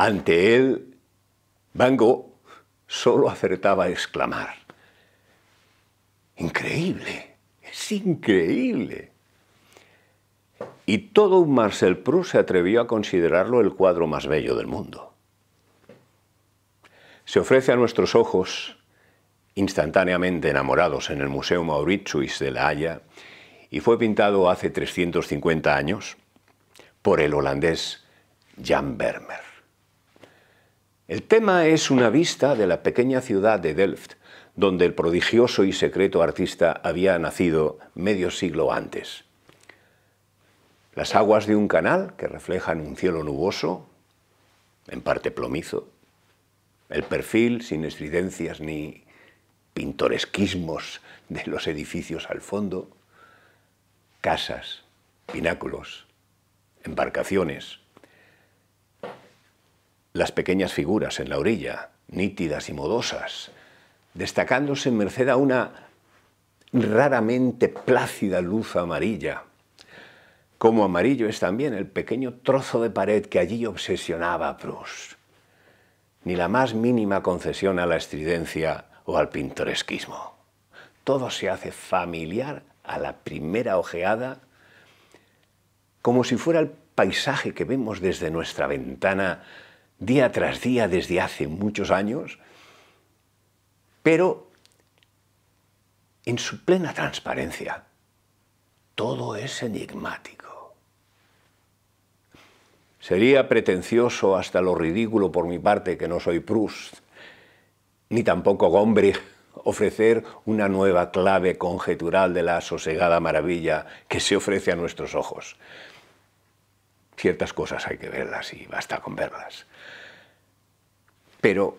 Ante él, Van Gogh solo acertaba a exclamar, increíble, es increíble. Y todo un Marcel Proust se atrevió a considerarlo el cuadro más bello del mundo. Se ofrece a nuestros ojos, instantáneamente enamorados en el Museo Mauritius de La Haya, y fue pintado hace 350 años por el holandés Jan Vermeer. El tema es una vista de la pequeña ciudad de Delft, donde el prodigioso y secreto artista había nacido medio siglo antes. Las aguas de un canal que reflejan un cielo nuboso, en parte plomizo, el perfil sin estridencias ni pintoresquismos de los edificios al fondo, casas, pináculos, embarcaciones, las pequeñas figuras en la orilla, nítidas y modosas, destacándose en merced a una raramente plácida luz amarilla. Como amarillo es también el pequeño trozo de pared que allí obsesionaba a Proust. Ni la más mínima concesión a la estridencia o al pintoresquismo. Todo se hace familiar a la primera ojeada, como si fuera el paisaje que vemos desde nuestra ventana día tras día desde hace muchos años, pero en su plena transparencia. Todo es enigmático. Sería pretencioso hasta lo ridículo por mi parte que no soy Proust, ni tampoco Gombrich, ofrecer una nueva clave conjetural de la sosegada maravilla que se ofrece a nuestros ojos. Ciertas cosas hay que verlas y basta con verlas. Pero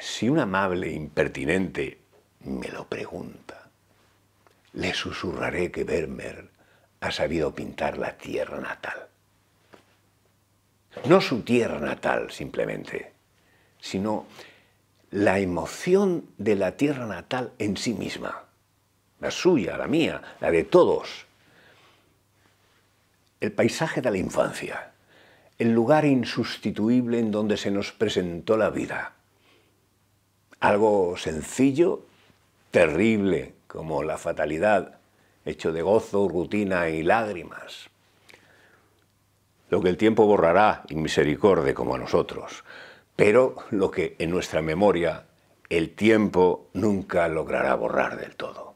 si un amable impertinente me lo pregunta, le susurraré que Vermeer ha sabido pintar la tierra natal. No su tierra natal simplemente, sino la emoción de la tierra natal en sí misma, la suya, la mía, la de todos el paisaje de la infancia, el lugar insustituible en donde se nos presentó la vida. Algo sencillo, terrible, como la fatalidad, hecho de gozo, rutina y lágrimas. Lo que el tiempo borrará, y misericordia como a nosotros, pero lo que en nuestra memoria el tiempo nunca logrará borrar del todo.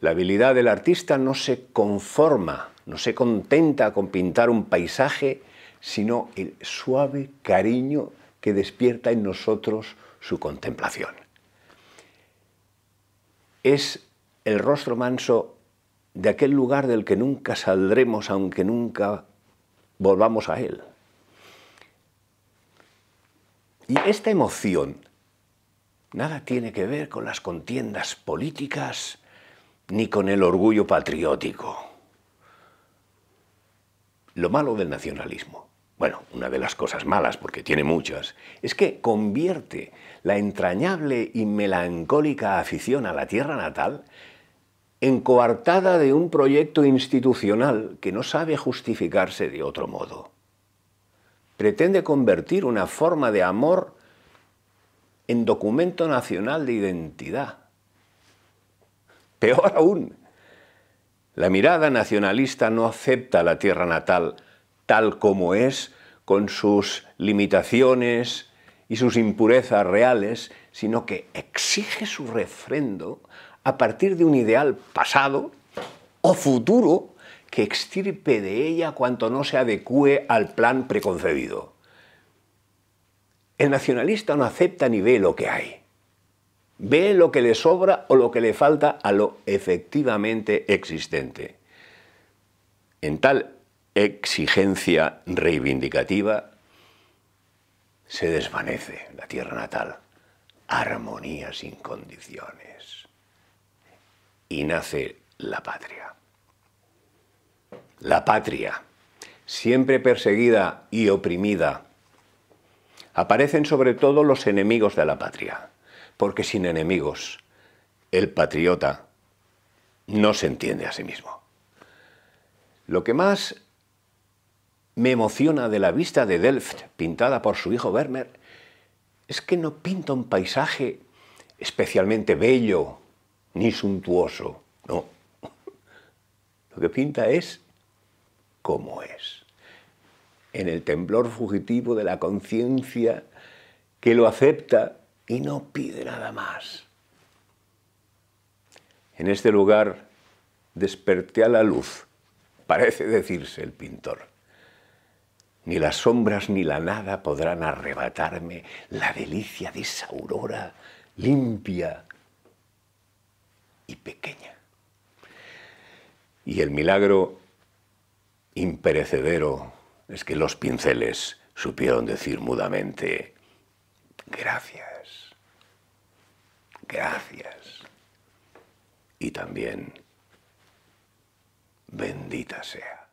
La habilidad del artista no se conforma, no se contenta con pintar un paisaje, sino el suave cariño que despierta en nosotros su contemplación. Es el rostro manso de aquel lugar del que nunca saldremos aunque nunca volvamos a él. Y esta emoción nada tiene que ver con las contiendas políticas, ni con el orgullo patriótico. Lo malo del nacionalismo, bueno, una de las cosas malas, porque tiene muchas, es que convierte la entrañable y melancólica afición a la tierra natal en coartada de un proyecto institucional que no sabe justificarse de otro modo. Pretende convertir una forma de amor en documento nacional de identidad Peor aún, la mirada nacionalista no acepta la tierra natal tal como es, con sus limitaciones y sus impurezas reales, sino que exige su refrendo a partir de un ideal pasado o futuro que extirpe de ella cuanto no se adecue al plan preconcebido. El nacionalista no acepta ni ve lo que hay. Ve lo que le sobra o lo que le falta a lo efectivamente existente. En tal exigencia reivindicativa se desvanece la tierra natal. Armonía sin condiciones. Y nace la patria. La patria, siempre perseguida y oprimida, aparecen sobre todo los enemigos de la patria porque sin enemigos el patriota no se entiende a sí mismo. Lo que más me emociona de la vista de Delft, pintada por su hijo Werner, es que no pinta un paisaje especialmente bello ni suntuoso, no. Lo que pinta es cómo es, en el temblor fugitivo de la conciencia que lo acepta y no pide nada más. En este lugar desperté a la luz, parece decirse el pintor. Ni las sombras ni la nada podrán arrebatarme la delicia de esa aurora limpia y pequeña. Y el milagro imperecedero es que los pinceles supieron decir mudamente, gracias, gracias y también bendita sea.